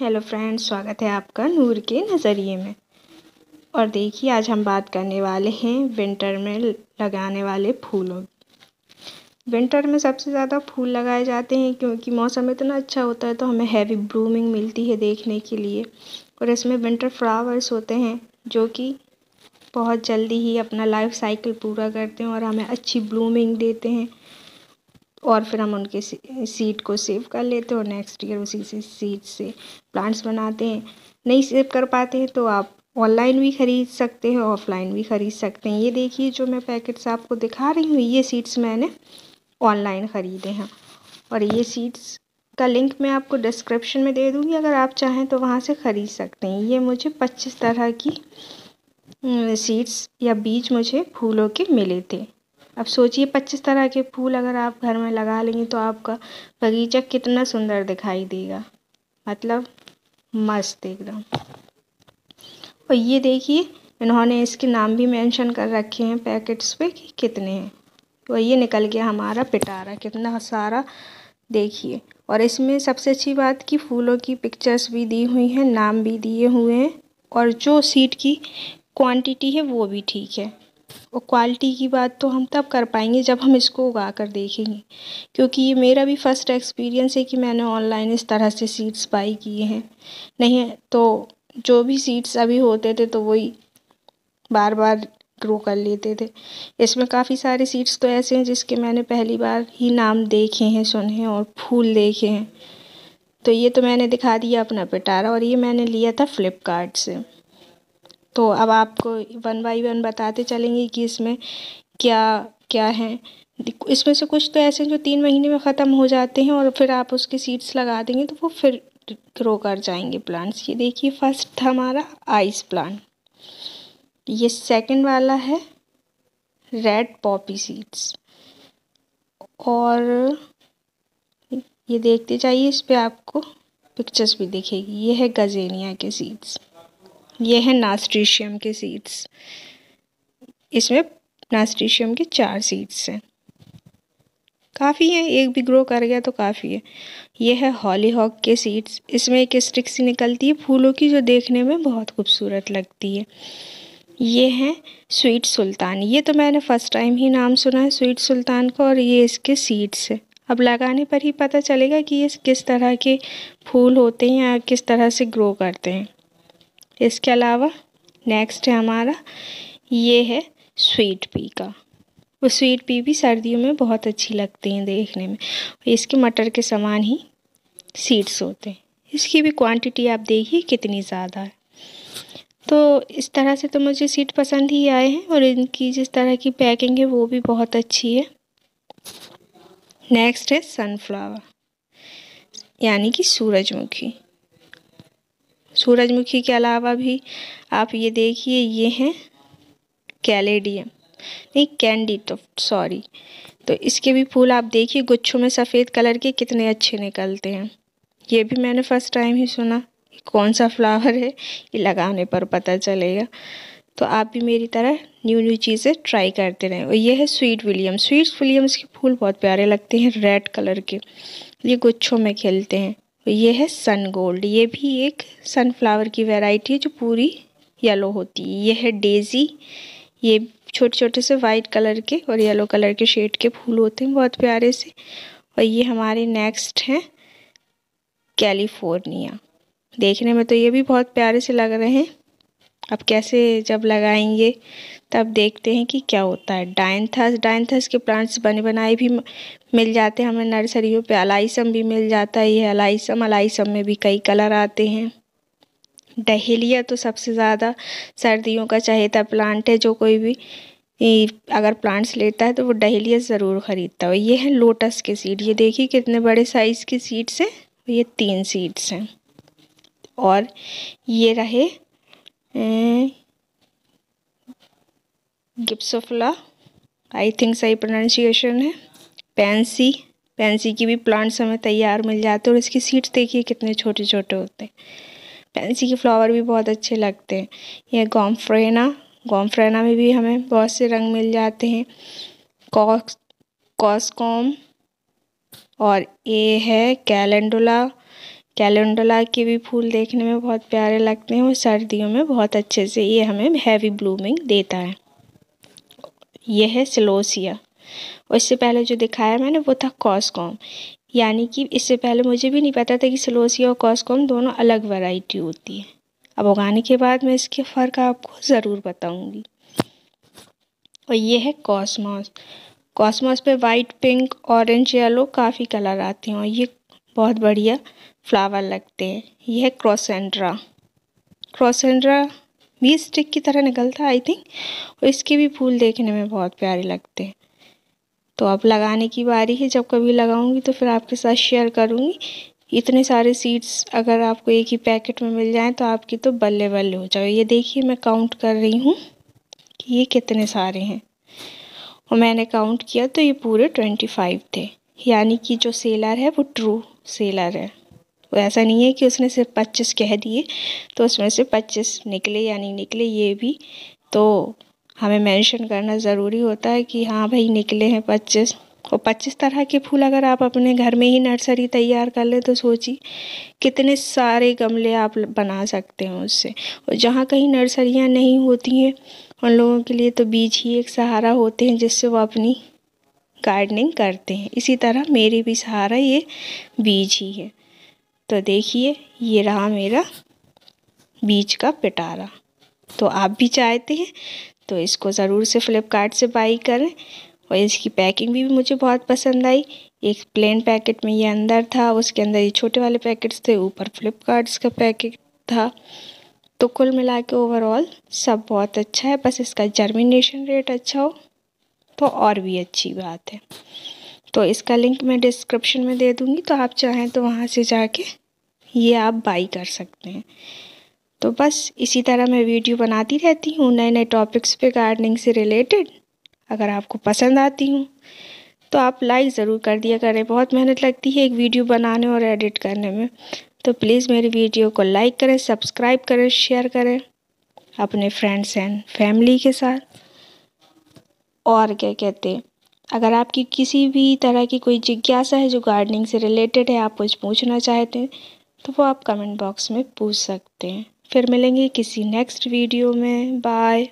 hello friends स्वागत है आपका नूर के नज़रिए में और देखिए आज हम बात करने वाले हैं विंटर में लगाने वाले फूलों विंटर में सबसे ज़्यादा फूल लगाए जाते हैं क्योंकि मौसम इतना अच्छा होता है तो हमें हैवी ब्लूमिंग मिलती है देखने के लिए और इसमें विंटर फ्लावर्स होते हैं जो कि बहुत जल्दी ही अपना लाइफ साइकिल पूरा करते हैं और हमें अच्छी ब्लूमिंग देते हैं और फिर हम उनके सीड को सेव कर लेते हैं और नेक्स्ट ईयर उसी से सीड से प्लांट्स बनाते हैं नहीं सेव कर पाते हैं तो आप ऑनलाइन भी ख़रीद सकते हैं ऑफलाइन भी ख़रीद सकते हैं ये देखिए जो मैं पैकेट्स आपको दिखा रही हूँ ये सीड्स मैंने ऑनलाइन ख़रीदे हैं और ये सीड्स का लिंक मैं आपको डिस्क्रिप्शन में दे दूँगी अगर आप चाहें तो वहाँ से ख़रीद सकते हैं ये मुझे पच्चीस तरह की सीड्स हम्म, या बीज मुझे फूलों के मिले थे अब सोचिए पच्चीस तरह के फूल अगर आप घर में लगा लेंगे तो आपका बगीचा कितना सुंदर दिखाई देगा मतलब मस्त एकदम और ये देखिए इन्होंने इसके नाम भी मेंशन कर रखे हैं पैकेट्स पे कि कितने हैं तो ये निकल गया हमारा पिटारा कितना सारा देखिए और इसमें सबसे अच्छी बात कि फूलों की पिक्चर्स भी दी हुई हैं नाम भी दिए हुए हैं और जो सीट की क्वांटिटी है वो भी ठीक है और क्वालिटी की बात तो हम तब कर पाएंगे जब हम इसको उगा कर देखेंगे क्योंकि ये मेरा भी फर्स्ट एक्सपीरियंस है कि मैंने ऑनलाइन इस तरह से सीड्स बाई किए हैं नहीं तो जो भी सीड्स अभी होते थे तो वही बार बार ग्रो कर लेते थे इसमें काफ़ी सारे सीड्स तो ऐसे हैं जिसके मैंने पहली बार ही नाम देखे हैं सुने हैं और फूल देखे हैं तो ये तो मैंने दिखा दिया अपना पिटारा और ये मैंने लिया था फ्लिपकार्ट से तो अब आपको वन बाई वन बताते चलेंगे कि इसमें क्या क्या है इसमें से कुछ तो ऐसे जो तीन महीने में ख़त्म हो जाते हैं और फिर आप उसके सीड्स लगा देंगे तो वो फिर ग्रो कर जाएंगे प्लांट्स ये देखिए फर्स्ट हमारा आइस प्लांट ये सेकंड वाला है रेड पॉपी सीड्स और ये देखते जाइए इस पर आपको पिक्चर्स भी दिखेगी ये है गजेनिया के सीड्स ये हैं नास्ट्रीशियम के सीड्स इसमें नास्ट्रीशियम के चार सीड्स हैं काफ़ी हैं एक भी ग्रो कर गया तो काफ़ी है ये है हॉली हॉक के सीड्स इसमें एक स्टिक सी निकलती है फूलों की जो देखने में बहुत खूबसूरत लगती है ये हैं स्वीट सुल्तान ये तो मैंने फ़र्स्ट टाइम ही नाम सुना है स्वीट सुल्तान का और ये इसके सीड्स है अब लगाने पर ही पता चलेगा कि ये किस तरह के फूल होते हैं या किस तरह से ग्रो करते हैं इसके अलावा नेक्स्ट है हमारा ये है स्वीट पी का वो स्वीट पी भी सर्दियों में बहुत अच्छी लगती हैं देखने में इसके मटर के समान ही सीड्स होते हैं इसकी भी क्वांटिटी आप देखिए कितनी ज़्यादा है तो इस तरह से तो मुझे सीट पसंद ही आए हैं और इनकी जिस तरह की पैकिंग है वो भी बहुत अच्छी है नेक्स्ट है सनफ्लावर यानी कि सूरजमुखी सूरजमुखी के अलावा भी आप ये देखिए ये हैं कैलेडियम नहीं कैंडी तो सॉरी तो इसके भी फूल आप देखिए गुच्छों में सफ़ेद कलर के कितने अच्छे निकलते हैं ये भी मैंने फ़र्स्ट टाइम ही सुना कौन सा फ्लावर है ये लगाने पर पता चलेगा तो आप भी मेरी तरह न्यू न्यू चीज़ें ट्राई करते रहें और ये है स्वीट विलियम स्वीट विलियम्स के फूल बहुत प्यारे लगते हैं रेड कलर के ये गुच्छों में खिलते हैं ये है सन गोल्ड ये भी एक सनफ्लावर की वैरायटी है जो पूरी येलो होती है ये है डेज़ी ये छोटे छोटे से वाइट कलर के और येलो कलर के शेड के फूल होते हैं बहुत प्यारे से और ये हमारे नेक्स्ट हैं कैलिफोर्निया देखने में तो ये भी बहुत प्यारे से लग रहे हैं अब कैसे जब लगाएंगे तब देखते हैं कि क्या होता है डाइनथस डाइनथस के प्लांट्स बने बनाए भी मिल जाते हैं हमें नर्सरियों पे अलाइसम भी मिल जाता है ये अलाइसम अलाइसम में भी कई कलर आते हैं डहेलिया तो सबसे ज़्यादा सर्दियों का चहेता प्लांट है जो कोई भी अगर प्लांट्स लेता है तो वो डहेलिया ज़रूर ख़रीदता है ये है लोटस के सीड ये देखिए कितने बड़े साइज़ के सीड्स हैं ये तीन सीड्स हैं और ये रहे गिप्सोफला आई थिंक सही प्रोनाउंसिएशन है पेंसी पेंसी की भी प्लांट्स हमें तैयार मिल जाते हैं और इसकी सीड्स देखिए कितने छोटे छोटे होते हैं पेंसी के फ्लावर भी बहुत अच्छे लगते हैं यह गॉम्फ्रेना गॉम्फ्रेना में भी हमें बहुत से रंग मिल जाते हैं कॉस कॉस्कॉम और ये है कैलेंडुला कैलेंडोला के भी फूल देखने में बहुत प्यारे लगते हैं और सर्दियों में बहुत अच्छे से ये हमें हैवी ब्लूमिंग देता है यह है सिलोसिया उससे पहले जो दिखाया मैंने वो था कॉस्कॉम यानी कि इससे पहले मुझे भी नहीं पता था कि सिलोसिया और कॉस्कॉम दोनों अलग वैरायटी होती है अब उगाने के बाद मैं इसके फ़र्क आपको ज़रूर बताऊँगी और ये है कॉस्मॉस कॉस्मॉस पे वाइट पिंक ऑरेंज येलो काफ़ी कलर आते हैं और ये बहुत बढ़िया फ्लावर लगते हैं यह है क्रॉसेंड्रा क्रॉसेंड्रा भी स्टिक की तरह निकलता है आई थिंक और इसके भी फूल देखने में बहुत प्यारे लगते हैं तो अब लगाने की बारी है जब कभी लगाऊंगी तो फिर आपके साथ शेयर करूंगी इतने सारे सीड्स अगर आपको एक ही पैकेट में मिल जाएं तो आपकी तो बल्ले बल्ले हो जाए ये देखिए मैं काउंट कर रही हूँ कि ये कितने सारे हैं और मैंने काउंट किया तो ये पूरे ट्वेंटी फाइव थे यानी कि जो सेलर है वो ट्रू सेलर है वो तो ऐसा नहीं है कि उसने सिर्फ पच्चीस कह दिए तो उसमें से पच्चीस निकले या नहीं निकले ये भी तो हमें मेंशन करना ज़रूरी होता है कि हाँ भाई निकले हैं पच्चीस और पच्चीस तरह के फूल अगर आप अपने घर में ही नर्सरी तैयार कर लें तो सोचिए कितने सारे गमले आप बना सकते हैं उससे और जहाँ कहीं नर्सरियाँ नहीं होती हैं उन लोगों के लिए तो बीज ही एक सहारा होते हैं जिससे वो अपनी गार्डनिंग करते हैं इसी तरह मेरे भी सहारा ये बीज ही है तो देखिए ये रहा मेरा बीज का पिटारा तो आप भी चाहते हैं तो इसको ज़रूर से फ्लिपकार्ट से बाई करें और इसकी पैकिंग भी मुझे बहुत पसंद आई एक प्लेन पैकेट में ये अंदर था उसके अंदर ये छोटे वाले पैकेट्स थे ऊपर फ्लिपकार्ट्स का पैकेट था तो कुल मिला के ओवरऑल सब बहुत अच्छा है बस इसका जर्मिनेशन रेट अच्छा हो तो और भी अच्छी बात है तो इसका लिंक मैं डिस्क्रिप्शन में दे दूँगी तो आप चाहें तो वहाँ से जाके ये आप बाई कर सकते हैं तो बस इसी तरह मैं वीडियो बनाती रहती हूँ नए नए टॉपिक्स पे गार्डनिंग से रिलेटेड अगर आपको पसंद आती हूँ तो आप लाइक ज़रूर कर दिया करें बहुत मेहनत लगती है एक वीडियो बनाने और एडिट करने में तो प्लीज़ मेरी वीडियो को लाइक करें सब्सक्राइब करें शेयर करें अपने फ्रेंड्स एंड फैमिली के साथ और क्या कहते हैं अगर आपकी किसी भी तरह की कोई जिज्ञासा है जो गार्डनिंग से रिलेटेड है आप कुछ पूछना चाहते हैं तो वो आप कमेंट बॉक्स में पूछ सकते हैं फिर मिलेंगे किसी नेक्स्ट वीडियो में बाय